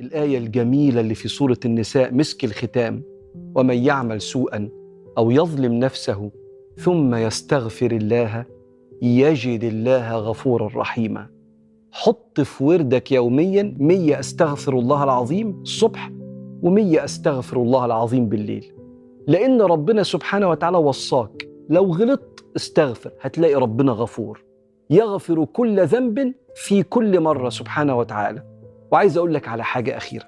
الآية الجميلة اللي في سورة النساء مسك الختام ومن يعمل سوءا أو يظلم نفسه ثم يستغفر الله يجد الله غفورا رحيما حط في وردك يوميا مية أستغفر الله العظيم الصبح ومية أستغفر الله العظيم بالليل لأن ربنا سبحانه وتعالى وصاك لو غلطت استغفر هتلاقي ربنا غفور يغفر كل ذنب في كل مرة سبحانه وتعالى وعايز أقول لك على حاجة أخيرة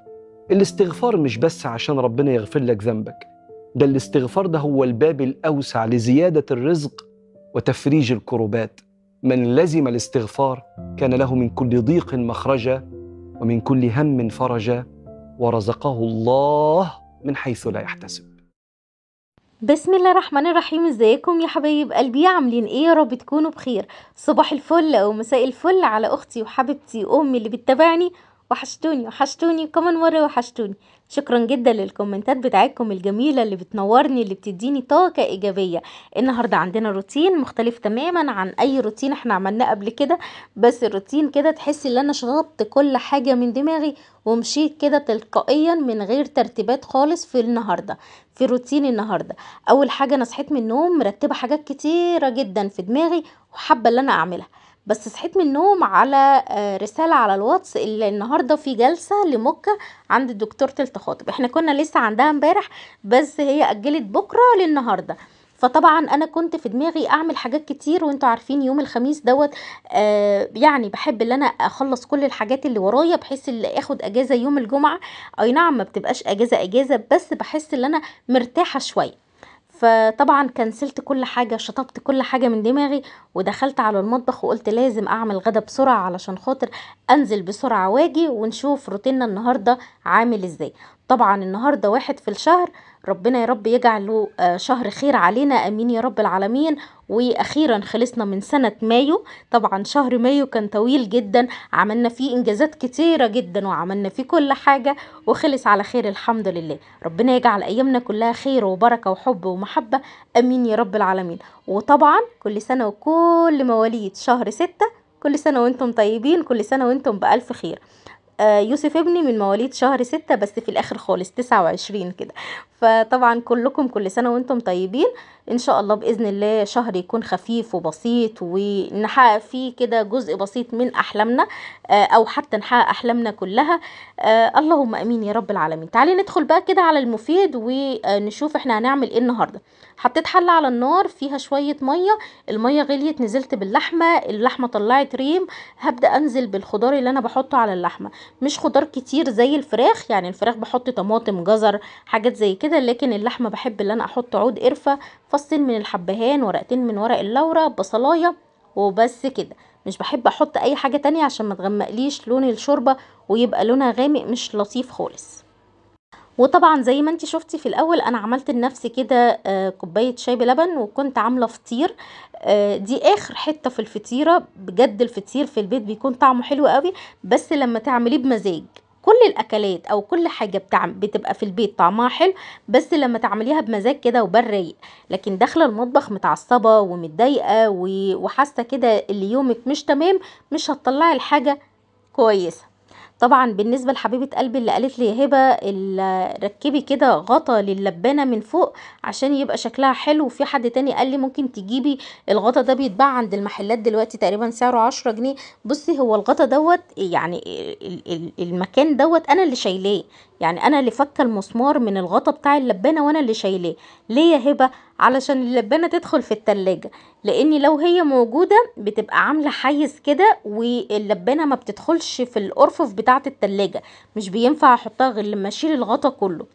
الاستغفار مش بس عشان ربنا يغفر لك ذنبك ده الاستغفار ده هو الباب الأوسع لزيادة الرزق وتفريج الكروبات من لزم الاستغفار كان له من كل ضيق مخرجا ومن كل هم فرجا ورزقه الله من حيث لا يحتسب بسم الله الرحمن الرحيم ازيكم يا حبايب قلبي عاملين ايه يا رب تكونوا بخير صباح الفل او مساء الفل على اختي وحبيبتي امي اللي بتتابعني وحشتوني وحشتوني كمان مرة وحشتوني شكرا جدا للكومنتات بتاعتكم الجميلة اللي بتنورني اللي بتديني طاقة إيجابية النهاردة عندنا روتين مختلف تماما عن أي روتين احنا عملناه قبل كده بس الروتين كده تحس ان أنا شغبت كل حاجة من دماغي ومشيت كده تلقائيا من غير ترتيبات خالص في النهاردة في روتين النهاردة أول حاجة أنا صحيت من النوم مرتبة حاجات كتيرة جدا في دماغي وحابة ان أنا أعملها بس صحيت من النوم على آه، رسالة على الواتس اللي النهاردة في جلسة لمكة عند تلت خاطب احنا كنا لسه عندها امبارح بس هي أجلت بكرة للنهاردة فطبعا انا كنت في دماغي اعمل حاجات كتير وانتوا عارفين يوم الخميس دوت آه يعني بحب ان انا اخلص كل الحاجات اللي ورايا بحيث اللي اخد اجازه يوم الجمعه اي نعم ما بتبقاش اجازه اجازه بس بحس ان انا مرتاحه شويه فطبعًا كنسلت كل حاجة شطبت كل حاجة من دماغي ودخلت على المطبخ وقلت لازم أعمل غدا بسرعة علشان خاطر أنزل بسرعة واجي ونشوف روتيننا النهاردة عامل ازاي، طبعا النهاردة واحد في الشهر ربنا يا رب يجعله آه، شهر خير علينا امين يا رب العالمين واخيرا خلصنا من سنه مايو طبعا شهر مايو كان طويل جدا عملنا فيه انجازات كتيره جدا وعملنا فيه كل حاجه وخلص على خير الحمد لله ربنا يجعل ايامنا كلها خير وبركه وحب ومحبه امين يا رب العالمين وطبعا كل سنه وكل مواليد شهر ستة كل سنه وانتم طيبين كل سنه وانتم بالف خير آه، يوسف ابني من مواليد شهر ستة بس في الآخر خالص تسعة وعشرين كده فطبعا كلكم كل سنة وانتم طيبين ان شاء الله باذن الله شهر يكون خفيف وبسيط ونحقق فيه كده جزء بسيط من احلامنا آه، او حتى نحقق احلامنا كلها آه، اللهم امين يا رب العالمين تعالي ندخل بقى كده على المفيد ونشوف احنا هنعمل ايه النهارده حطيت حله على النار فيها شويه ميه الميه غليت نزلت باللحمه اللحمه طلعت ريم هبدا انزل بالخضار اللي انا بحطه على اللحمه مش خضار كتير زي الفراخ يعني الفراخ بحط طماطم جزر حاجات زي كده كده لكن اللحمه بحب ان انا احط عود قرفه فصين من الحبهان ورقتين من ورق اللورة بصلايه وبس كده مش بحب احط اي حاجه تانية عشان ما تغمقليش لون الشوربه ويبقى لونها غامق مش لطيف خالص وطبعا زي ما انت شفتي في الاول انا عملت لنفسي كده آه، كوبايه شاي بلبن وكنت عامله فطير آه، دي اخر حته في الفطيره بجد الفطير في البيت بيكون طعمه حلو قوي بس لما تعمليه بمزاج كل الاكلات او كل حاجه بتعمل بتبقى في البيت طعمها حلو بس لما تعمليها بمزاج كده رايق لكن داخله المطبخ متعصبه ومتضايقه وحاسه كده اللي يومك مش تمام مش هتطلعي الحاجه كويسه طبعًا بالنسبة لحبيبة قلبي اللي قالت لي يا هبة ركبي كده غطا للبانة من فوق عشان يبقى شكلها حلو، وفي حد تاني قالي ممكن تجيبي الغطا ده بيتباع عند المحلات دلوقتي تقريبًا سعره عشرة جنيه، بصي هو الغطا دوت يعني المكان دوت أنا اللي شايلاه. يعني انا اللي فك المسمار من الغطا بتاع اللبانه وانا اللي شايلاه ليه يا هبه علشان اللبانه تدخل في التلاجة لان لو هي موجوده بتبقى عامله حيز كده واللبانه ما بتدخلش في الارفف بتاعه التلاجة مش بينفع احطها غير لما اشيل الغطا كله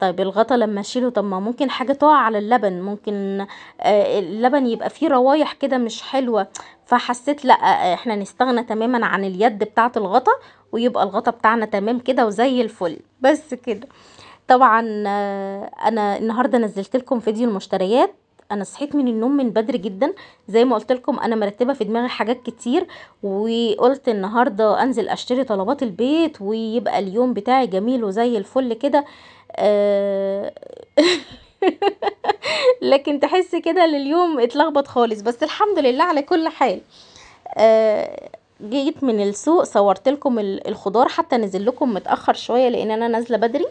طيب الغطا لما اشيله طب ما ممكن حاجه تقع على اللبن ممكن آه، اللبن يبقى فيه روايح كده مش حلوه فحسيت لا آه، احنا نستغنى تماما عن اليد بتاعه الغطا ويبقى الغطا بتاعنا تمام كده وزي الفل بس كده طبعا انا النهارده نزلت لكم فيديو المشتريات انا صحيت من النوم من بدري جدا زي ما قلت لكم انا مرتبه في دماغي حاجات كتير وقلت النهارده انزل اشتري طلبات البيت ويبقى اليوم بتاعي جميل وزي الفل كده آه لكن تحس كده لليوم اتلخبط خالص بس الحمد لله على كل حال آه جيت من السوق صورت لكم الخضار حتى نزل لكم متاخر شويه لان انا نازله بدري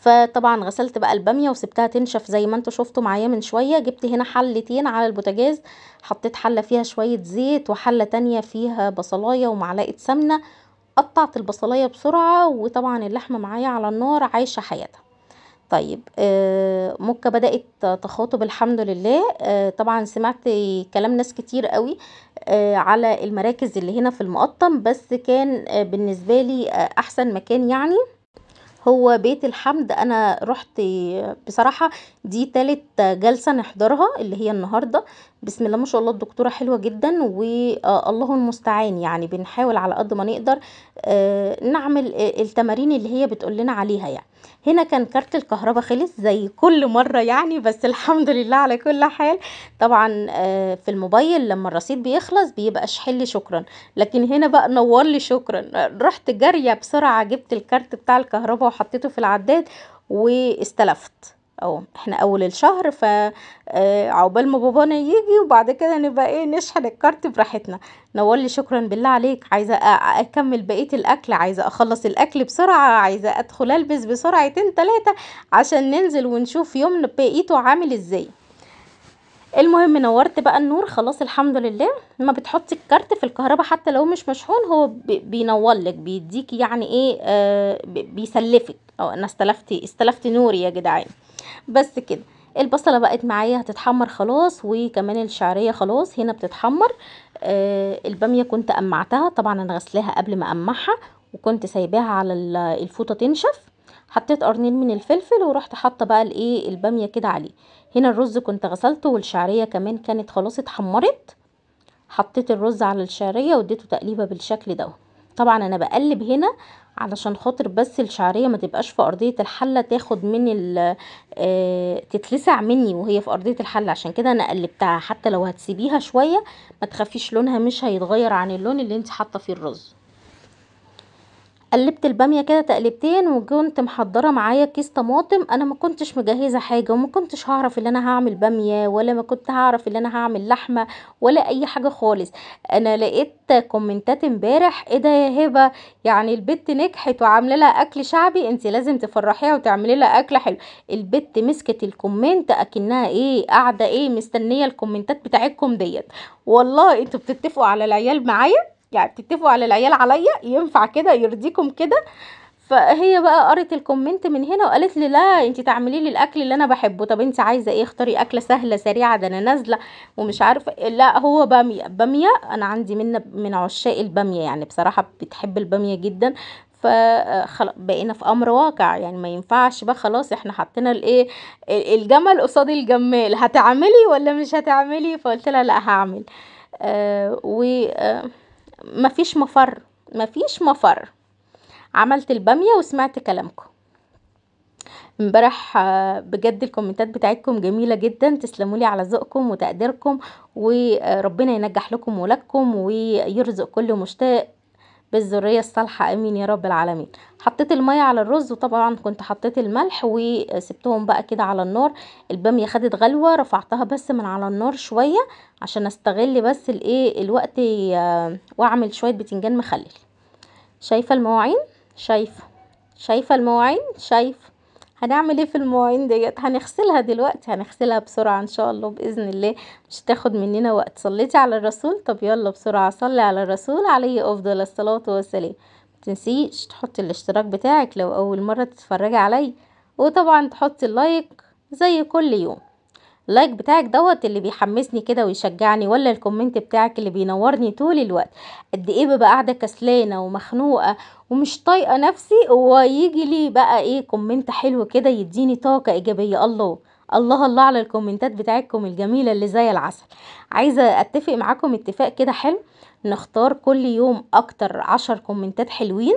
فطبعا غسلت بقى الباميه وسبتها تنشف زي ما انتم شفتوا معايا من شويه جبت هنا حلتين على البوتاجاز حطيت حله فيها شويه زيت وحله تانية فيها بصلايه ومعلقه سمنه قطعت البصلايه بسرعه وطبعا اللحمه معايا على النار عايشه حياتها طيب مكة آه، بدأت تخاطب الحمد لله آه، طبعا سمعت كلام ناس كتير قوي آه، على المراكز اللي هنا في المقطم بس كان بالنسبة لي أحسن مكان يعني هو بيت الحمد أنا رحت بصراحة دي تالت جلسة نحضرها اللي هي النهاردة بسم الله ما شاء الله الدكتورة حلوة جدا والله آه، المستعان يعني بنحاول على قد ما نقدر آه، نعمل آه، التمارين اللي هي بتقول لنا عليها يعني هنا كان كارت الكهرباء خلص زي كل مرة يعني بس الحمد لله على كل حال طبعا في الموبايل لما الرصيد بيخلص بيبقى شحل شكرا لكن هنا بقى نور لي شكرا رحت جارية بسرعة جبت الكارت بتاع الكهرباء وحطيته في العداد واستلفت اهو احنا اول الشهر ف آه، عقبال ما بابانا يجي وبعد كده نبقى ايه نشحن الكارت براحتنا نورلي شكرا بالله عليك عايزه اكمل بقيه الاكل عايزه اخلص الاكل بسرعه عايزه ادخل البس بسرعتين تلاتة عشان ننزل ونشوف يومنا بقيته عامل ازاي المهم نورت بقى النور خلاص الحمد لله ما بتحطي الكارت في الكهرباء حتى لو مش مشحون هو بينولك بيديك يعني ايه آه بيسلفك او انا استلفت استلفت نوري يا جدعان بس كده البصله بقت معايا هتتحمر خلاص وكمان الشعريه خلاص هنا بتتحمر آه الباميه كنت قمعتها طبعا انا غسلها قبل ما اقمعها وكنت سايباها على الفوطه تنشف حطيت قرنين من الفلفل ورحت حاطه بقى الايه الباميه كده عليه هنا الرز كنت غسلته والشعريه كمان كانت خلاص اتحمرت حطيت الرز على الشعريه واديته تقليبه بالشكل ده طبعا انا بقلب هنا علشان خاطر بس الشعريه ما تبقاش في ارضيه الحله تاخد من ال آه تتلسع مني وهي في ارضيه الحله عشان كده انا قلبتها حتى لو هتسيبيها شويه ما تخفيش لونها مش هيتغير عن اللون اللي انت حاطه فيه الرز قلبت الباميه كده تقلبتين وكنت محضره معايا كيس طماطم انا ما كنتش مجهزه حاجه وما كنتش هعرف ان انا هعمل باميه ولا ما كنت هعرف ان انا هعمل لحمه ولا اي حاجه خالص انا لقيت كومنتات امبارح ايه ده يا هبه يعني البت نجحت وعامله لها اكل شعبي انت لازم تفرحيها وتعملي لها اكل حلو البت مسكت الكومنت اكنها ايه قاعده ايه مستنيه الكومنتات بتاعتكم ديت والله انتوا بتتفقوا على العيال معايا يعني بتتفقوا على العيال عليا ينفع كده يرضيكم كده فهي بقى قرت الكومنت من هنا وقالت لي لا انت تعملي لي الاكل اللي انا بحبه طب انت عايزه ايه اختاري اكله سهله سريعه ده انا نازله ومش عارفه لا هو باميه باميه انا عندي من من عشاق الباميه يعني بصراحه بتحب الباميه جدا آه، بقينا في امر واقع يعني ما ينفعش بقى خلاص احنا حطينا الايه الجمل قصاد الجمال هتعملي ولا مش هتعملي فقلت لها لا هعمل آه و آه مفيش مفر مفيش مفر عملت الباميه وسمعت كلامكم امبارح آه، بجد الكومنتات بتاعتكم جميله جدا تسلموا لي على ذوقكم وتقديركم وربنا ينجح لكم ولادكم ويرزق كل مشتاق بالذريه الصالحه امين يا رب العالمين حطيت الميه على الرز وطبعا كنت حطيت الملح وسبتهم بقى كده على النار الباميه خدت غلوه رفعتها بس من على النار شويه عشان استغل بس الايه الوقت آه، واعمل شويه بتنجان مخلل شايفه المواعين شايفه شايفه المواعين شايفه هنعمل ايه في المواعين ديت هنغسلها دلوقتي هنغسلها بسرعة ان شاء الله باذن الله مش تاخد مننا وقت صليتي على الرسول طب يلا بسرعة صلي على الرسول عليه افضل الصلاة والسلام متنسيش تحطي الاشتراك بتاعك لو اول مرة تتفرجي علي وطبعا تحطي اللايك زي كل يوم اللايك بتاعك دوت اللي بيحمسني كده ويشجعني ولا الكومنت بتاعك اللي بينورني طول الوقت قد ايه ببقى قاعده كسلانه ومخنوقه ومش طايقه نفسي ويجي لي بقى ايه كومنت حلو كده يديني طاقه ايجابيه الله الله الله على الكومنتات بتاعتكم الجميله اللي زي العسل عايزه اتفق معاكم اتفاق كده حلو نختار كل يوم اكتر عشر كومنتات حلوين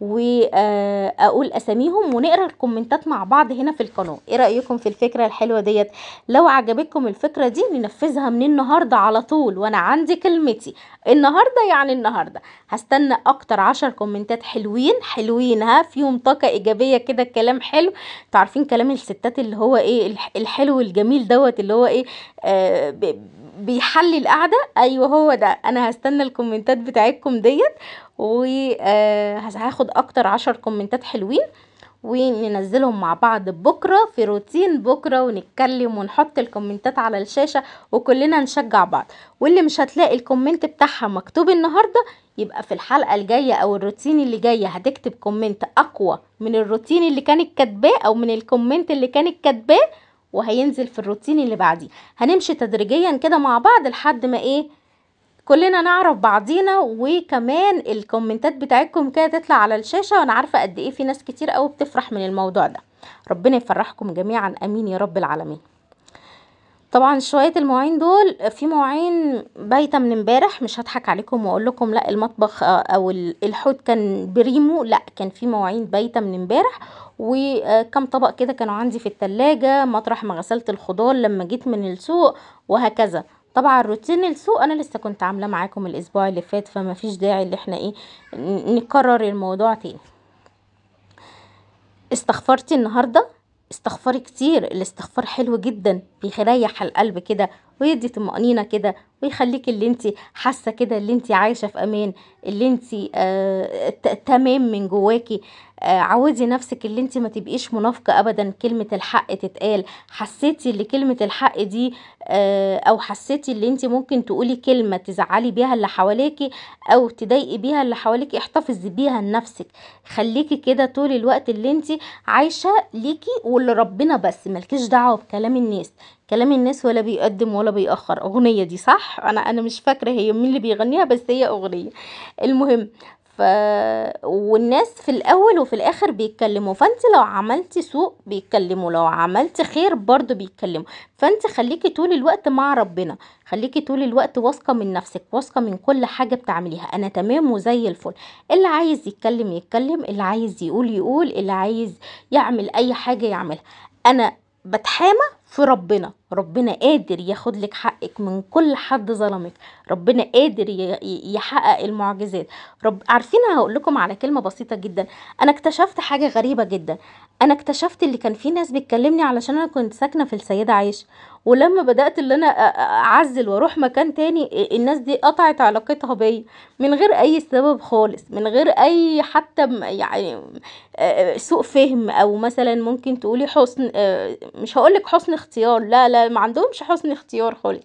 واقول اساميهم ونقرا الكومنتات مع بعض هنا في القناه ايه رايكم في الفكره الحلوه ديت لو عجبتكم الفكره دي ننفذها من النهارده على طول وانا عندي كلمتي النهارده يعني النهارده هستنى اكتر عشر كومنتات حلوين حلوين ها فيهم طاقه ايجابيه كده الكلام حلو تعرفين كلام الستات اللي هو ايه الحلو الجميل دوت اللي هو ايه آه بيحلي القعده ايوه هو ده انا هستنى الكومنتات بتاعتكم ديت وهاخد آه، اكتر عشر كومنتات حلوين وننزلهم مع بعض بكره في روتين بكره ونتكلم ونحط الكومنتات على الشاشه وكلنا نشجع بعض واللي مش هتلاقي الكومنت بتاعها مكتوب النهارده يبقى في الحلقه الجايه او الروتين اللي جايه هتكتب كومنت اقوى من الروتين اللي كانت كاتباه او من الكومنت اللي كانت كاتباه وهينزل في الروتين اللي بعديه هنمشي تدريجيا كده مع بعض لحد ما ايه كلنا نعرف بعضينا وكمان الكومنتات بتاعتكم كده تطلع على الشاشه وانا عارفه قد ايه في ناس كتير قوي بتفرح من الموضوع ده ربنا يفرحكم جميعا امين يا رب العالمين طبعا شويه المواعين دول في مواعين بايته من امبارح مش هضحك عليكم واقول لكم لا المطبخ آه، او الحوت كان بريمو لا كان في مواعين بايته من امبارح وكم آه، طبق كده كانوا عندي في التلاجة مطرح ما غسلت الخضار لما جيت من السوق وهكذا طبعا روتين السوق انا لسه كنت عامله معاكم الاسبوع اللي فات فما فيش داعي اللي احنا ايه نكرر الموضوع تاني استغفرتي النهارده استغفري كتير الاستغفار حلو جدا بيريح القلب كده ويدي طمأنينة كده ويخليك اللي انت حاسة كده اللي انت عايشة في امان اللي انت آه تمام من جواكي آه، عودي نفسك اللي انت ما تبقيش منافقة ابدا كلمة الحق تتقال حسيتي اللي كلمة الحق دي آه، او حسيتي اللي انت ممكن تقولي كلمة تزعلي بيها اللي حواليكي او تضايقي بيها اللي حواليكي احتفظي بيها لنفسك خليكي كده طول الوقت اللي انت عايشة ليكي واللي ربنا بس ملكيش دعوة بكلام الناس كلام الناس ولا بيقدم ولا بيأخر أغنية دي صح أنا أنا مش فاكرة هي مين اللي بيغنيها بس هي أغنية المهم والناس في الاول وفي الاخر بيتكلموا فانت لو عملتي سوء بيتكلموا لو عملتي خير برضو بيتكلموا فانت خليكي طول الوقت مع ربنا خليكي طول الوقت واثقه من نفسك واثقه من كل حاجه بتعمليها انا تمام وزي الفل اللي عايز يتكلم يتكلم اللي عايز يقول يقول اللي عايز يعمل اي حاجه يعملها انا بتحامى في ربنا ربنا قادر ياخد لك حقك من كل حد ظلمك ربنا قادر يحقق المعجزات رب عارفين هقول لكم على كلمه بسيطه جدا انا اكتشفت حاجه غريبه جدا انا اكتشفت اللي كان في ناس بتكلمني علشان انا كنت ساكنه في السيده عايشه ولما بدات اللي انا اعزل واروح مكان تاني الناس دي قطعت علاقتها بيا من غير اي سبب خالص من غير اي حتى يعني سوء فهم او مثلا ممكن تقولي حسن مش هقولك حسن اختيار لا لا ما عندهمش حسن اختيار خالص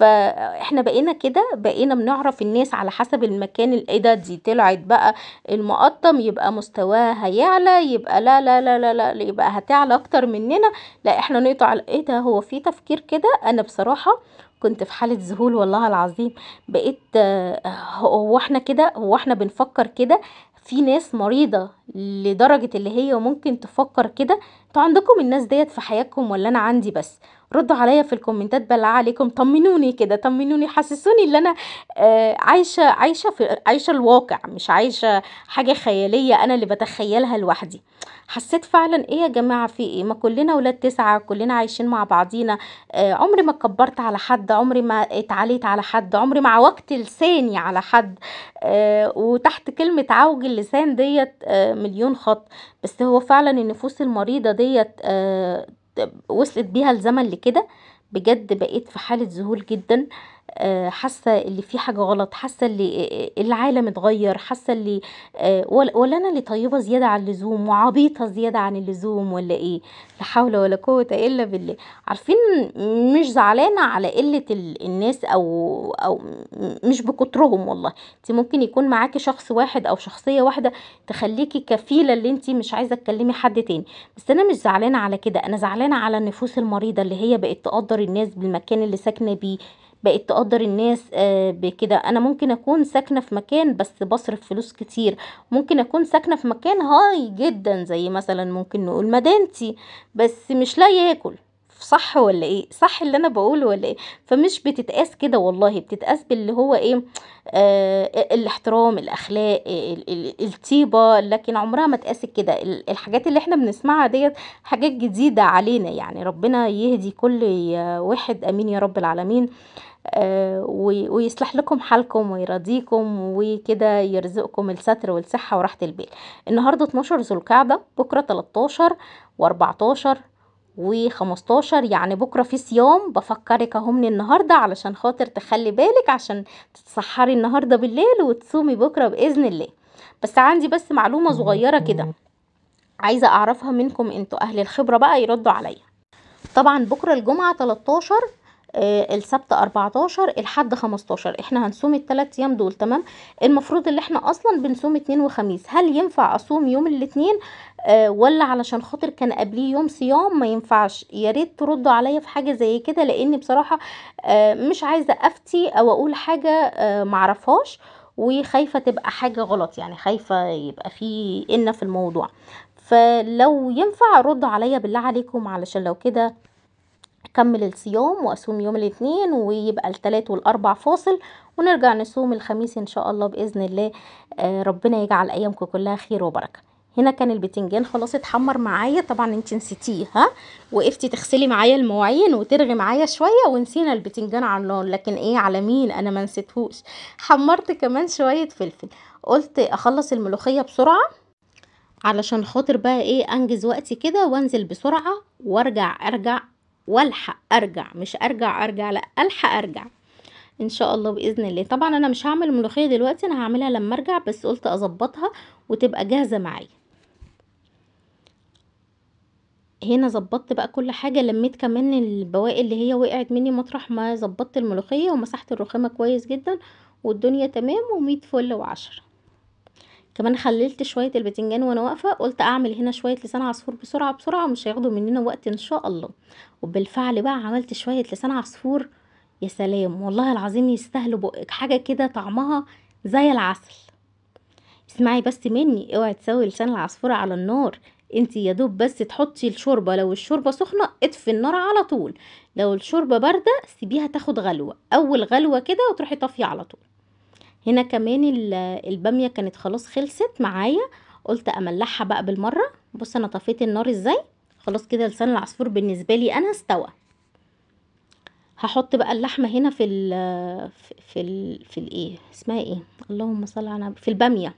فاحنا بقينا كده بقينا بنعرف الناس على حسب المكان ال ايه ده دي طلعت بقى المقطم يبقى مستواها هيعلى يبقى لا لا لا لا لا يبقى هتعلى اكتر مننا لا احنا نقطع ايه ده هو في تفكير كده انا بصراحه كنت في حالة ذهول والله العظيم بقيت آه، هو احنا كده هو احنا بنفكر كده في ناس مريضة لدرجة اللي هي ممكن تفكر كده انتوا عندكم الناس ديت في حياتكم ولا انا عندي بس ردوا عليا في الكومنتات بالله عليكم طمنوني كده طمنوني حسسوني ان انا آه، عايشه عايشه في عايشه الواقع مش عايشه حاجه خياليه انا اللي بتخيلها لوحدي حسيت فعلا ايه يا جماعه في ايه ما كلنا ولاد تسعه كلنا عايشين مع بعضينا آه عمري ما كبرت على حد عمري ما اتعليت على حد عمري ما عوجت لساني على حد آه وتحت كلمه عوج اللسان ديت آه مليون خط بس هو فعلا النفوس المريضة ديت آه، وصلت بيها الزمن لكده بجد بقيت في حالة ذهول جدا آه، حاسه اللي في حاجه غلط حاسه اللي آه، آه، العالم اتغير حاسه اللي ولا انا اللي طيبه زياده عن اللزوم وعبيطه زياده عن اللزوم ولا ايه لا حول ولا قوه الا بالله عارفين مش زعلانه على قله الناس او او مش بكترهم والله انت ممكن يكون معاكي شخص واحد او شخصيه واحده تخليكي كفيله اللي انت مش عايزه تكلمي حد تاني بس انا مش زعلانه على كده انا زعلانه على النفوس المريضه اللي هي بقت تقدر الناس بالمكان اللي ساكنه بيه بقيت تقدر الناس آه، بكده انا ممكن اكون ساكنه في مكان بس بصرف فلوس كتير ممكن اكون ساكنه في مكان هاي جدا زي مثلا ممكن نقول مدينتي بس مش لا ياكل صح ولا ايه صح اللي انا بقوله ولا ايه فمش بتتقاس كده والله بتتقاس باللي هو ايه آه الاحترام الاخلاق الطيبه لكن عمرها ما اتقاست كده الحاجات اللي احنا بنسمعها ديت حاجات جديده علينا يعني ربنا يهدي كل واحد امين يا رب العالمين آه، ويصلح لكم حالكم ويرضيكم وكده يرزقكم الستر والصحة وراحة البال النهاردة 12 ذو القعدة بكرة 13 و14 و15 يعني بكرة في صيام بفكرك اهو من النهاردة علشان خاطر تخلي بالك عشان تتسحري النهاردة بالليل وتصومي بكرة بإذن الله بس عندي بس معلومة صغيرة كده عايزة اعرفها منكم انتوا اهل الخبرة بقى يردوا عليا طبعا بكرة الجمعة 13 آه، السبت 14 الحد 15 احنا هنصوم الثلاث ايام دول تمام المفروض اللي احنا اصلا بنصوم اثنين وخميس هل ينفع اصوم يوم الاثنين آه، ولا علشان خاطر كان قبليه يوم صيام ما ينفعش يا ريت تردوا عليا في حاجه زي كده لان بصراحه آه، مش عايزه افتي او اقول حاجه معرفهاش وخايفه تبقى حاجه غلط يعني خايفه يبقى في ان في الموضوع فلو ينفع ردوا عليا بالله عليكم علشان لو كده اكمل الصيام واصوم يوم الاثنين ويبقى الثلاث والاربع فاصل ونرجع نصوم الخميس ان شاء الله باذن الله آه، ربنا يجعل ايامكم كلها خير وبركه هنا كان البتنجان خلاص اتحمر معايا طبعا انت نسيتيه ها وقفتي تغسلي معايا المواعين وترغي معايا شويه ونسينا البتنجان على النار لكن ايه على مين انا ما نسيتهوش حمرت كمان شويه فلفل قلت اخلص الملوخيه بسرعه علشان خاطر بقى ايه انجز وقتي كده وانزل بسرعه وارجع ارجع والحق ارجع مش ارجع ارجع لا الحق ارجع ان شاء الله باذن الله طبعا انا مش هعمل ملوخيه دلوقتي انا هعملها لما ارجع بس قلت اظبطها وتبقى جاهزه معايا هنا ظبطت بقى كل حاجه لميت كمان البواقي اللي هي وقعت مني مطرح ما ظبطت الملوخيه ومسحت الرخامه كويس جدا والدنيا تمام وميت فل وعشره كمان خللت شويه الباذنجان وانا واقفه قلت اعمل هنا شويه لسان عصفور بسرعه بسرعه مش هياخدوا مننا وقت ان شاء الله وبالفعل بقى عملت شويه لسان عصفور يا سلام والله العظيم يستاهلوا بقك حاجه كده طعمها زي العسل اسمعي بس مني اوعي تسوي لسان العصفور على النار انت يا دوب بس تحطي الشوربه لو الشوربه سخنه اطفي النار على طول لو الشوربه بارده سيبيها تاخد غلوه اول غلوه كده وتروحي طافيه على طول هنا كمان البامية كانت خلاص خلصت معايا قلت املحها بقى بالمرة بص انا طفيت النار ازاي خلاص كده لسان العصفور بالنسبة لي انا استوى هحط بقى اللحمة هنا في ال في الـ في الايه اسمها ايه اللهم صل على في البامية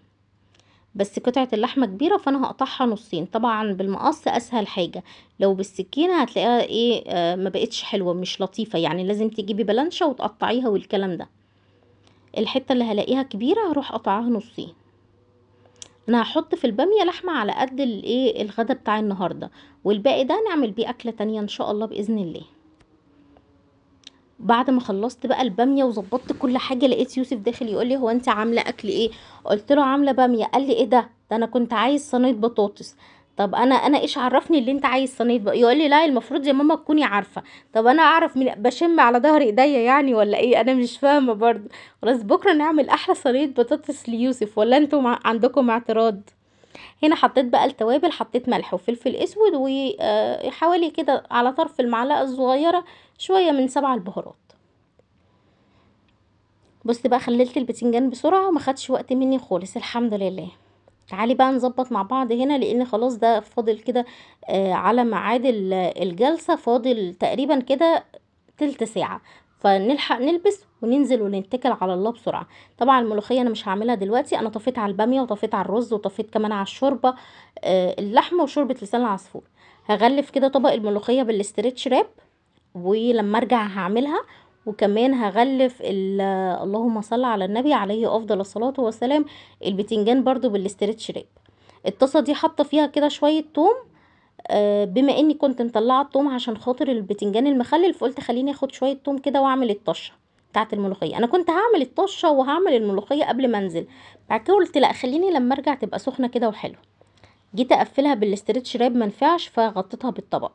بس قطعة اللحمة كبيرة فانا هقطعها نصين طبعا بالمقص اسهل حاجة لو بالسكينة هتلاقيها ايه آه، ما بقتش حلوة مش لطيفة يعني لازم تجيبي بلانشة وتقطعيها والكلام ده الحتة اللي هلاقيها كبيرة هروح قطعها نصين انا هحط في البامية لحمة على قد الايه الغدا بتاع النهاردة والباقي ده نعمل بيه اكلة تانية ان شاء الله بإذن الله بعد ما خلصت بقى الباميه وظبطت كل حاجه لقيت يوسف داخل يقول لي هو انت عامله اكل ايه قلت له عامله باميه قال لي ايه ده ده انا كنت عايز صينيه بطاطس طب انا انا ايش عرفني اللي انت عايز صينيه بقى يقول لي لا المفروض يا ماما تكوني عارفه طب انا اعرف من بشم على ظهر ايديا يعني ولا ايه انا مش فاهمه برضو خلاص بكره نعمل احلى صينيه بطاطس ليوسف ولا انتم عندكم اعتراض هنا حطيت بقى التوابل حطيت ملح وفلفل اسود وحوالي آه، كده على طرف المعلقه الصغيره شويه من سبع البهارات بص بقى خللت البتنجان بسرعه وما خدش وقت مني خالص الحمد لله تعالي بقى نظبط مع بعض هنا لان خلاص ده فاضل كده آه على ميعاد الجلسة فاضل تقريبا كده تلت ساعة فنلحق نلبس وننزل ونتكل على الله بسرعه طبعا الملوخيه انا مش هعملها دلوقتي انا طفيت على الباميه وطفيت على الرز وطفيت كمان على الشوربه آه اللحمه وشوربه لسان العصفور هغلف كده طبق الملوخيه بالاسترتش راب ولما ارجع هعملها وكمان هغلف ال- اللهم صل على النبي عليه افضل الصلاة والسلام البتنجان برضو بالاسترتش راب الطاسة دي حاطة فيها كده شوية توم آه، بما اني كنت مطلعه التوم عشان خاطر البتنجان المخلل فقلت خليني اخد شويه توم كده واعمل الطشه بتاعت الملوخيه انا كنت هعمل الطشه وهعمل الملوخيه قبل ما انزل بعد كده قلت لا خليني لما ارجع تبقى سخنه كده وحلوه جيت اقفلها بالاسترتش راب منفعش فغطيتها بالطبق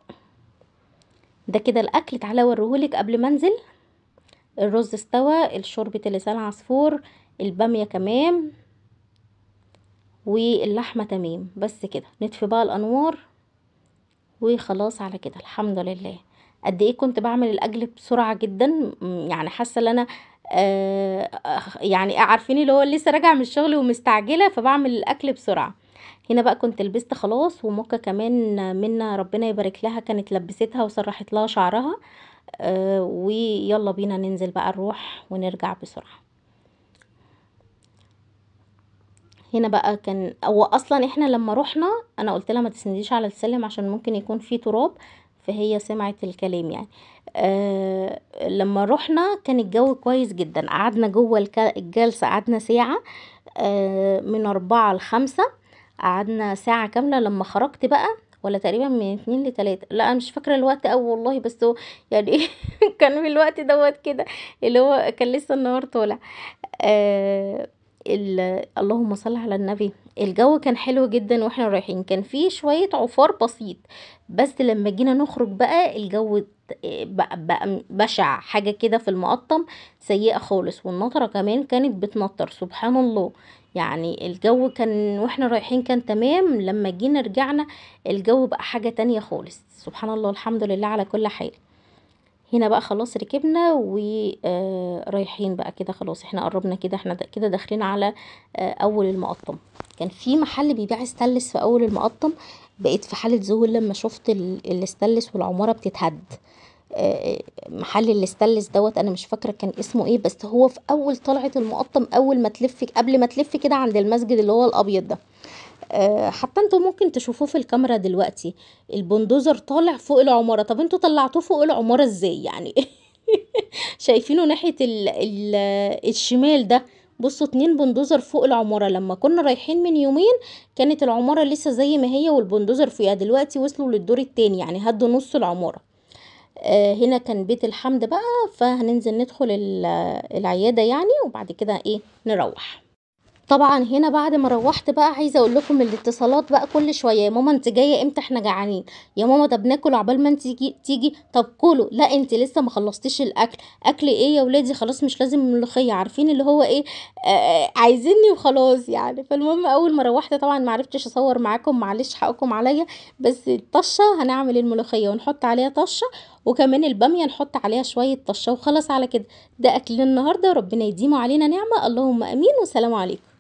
ده كده الاكل تعالى اوريهولك قبل ما انزل الرز استوى الشوربة لسان عصفور البامية كمان واللحمة تمام بس كده نطفي بقى الانوار وخلاص على كده الحمد لله قد ايه كنت بعمل الاكل بسرعه جدا يعني حاسه ان انا آه يعني عارفين اللي هو لسه راجعه من الشغل ومستعجله فبعمل الاكل بسرعه هنا بقى كنت لبست خلاص ومكه كمان منا ربنا يبارك لها كانت لبستها وسرحت لها شعرها آه، ويلا بينا ننزل بقى نروح ونرجع بسرعة هنا بقى كان هو اصلا احنا لما رحنا انا قلت لها ما تسنديش على السلم عشان ممكن يكون في تراب فهي سمعت الكلام يعني آه لما رحنا كان الجو كويس جدا قعدنا جوه الجلسة قعدنا ساعة آه من أربعة لخمسة قعدنا ساعة كاملة لما خرجت بقى ولا تقريبا من اتنين لتلاتة لا انا مش فاكره الوقت اوي والله بس هو يعني إيه؟ كان في الوقت دوت كده اللي هو كان لسه النهار طالع آه اللهم صل على النبي الجو كان حلو جدا واحنا رايحين كان في شويه عفار بسيط بس لما جينا نخرج بقى الجو بقى, بقى بشع حاجه كده في المقطم سيئه خالص والمطره كمان كانت بتنطر سبحان الله يعني الجو كان واحنا رايحين كان تمام لما جينا رجعنا الجو بقى حاجة تانية خالص سبحان الله الحمد لله على كل حال هنا بقى خلاص ركبنا ورايحين آه، بقى كده خلاص احنا قربنا كده احنا كده داخلين على آه، اول المقطم كان في محل بيبيع استلس في اول المقطم بقيت في حالة ذهول لما شفت الاستلس والعمارة بتتهد محل الاستلس دوت انا مش فاكره كان اسمه ايه بس هو في اول طلعه المقطم اول ما تلف قبل ما تلف كده عند المسجد اللي هو الابيض ده آه، حتى انتوا ممكن تشوفوه في الكاميرا دلوقتي البندوزر طالع فوق العماره طب انتوا طلعتوه فوق العماره ازاي يعني شايفينه ناحيه الـ الـ الشمال ده بصوا اتنين بندوزر فوق العمارة لما كنا رايحين من يومين كانت العمارة لسه زي ما هي والبندوزر فيها دلوقتي وصلوا للدور التاني يعني هدوا نص العمارة آه، هنا كان بيت الحمد بقى فهننزل ندخل العياده يعني وبعد كده ايه نروح طبعا هنا بعد ما روحت بقى عايزه اقول لكم الاتصالات بقى كل شويه يا ماما انت جايه امتى احنا جعانين يا ماما طب ناكل عقبال ما انت تيجي تيجي طب كلوا لا انت لسه ما خلصتيش الاكل اكل ايه يا ولادي خلاص مش لازم ملوخيه عارفين اللي هو ايه آه, آه، عايزيني وخلاص يعني فالمهم اول ما روحت طبعا ما عرفتش اصور معاكم معلش حقكم عليا بس الطشه هنعمل الملوخيه ونحط عليها طشه وكمان الباميه نحط عليها شويه طشه وخلاص على كده ده اكل النهارده ربنا يديمه علينا نعمه اللهم امين والسلام عليكم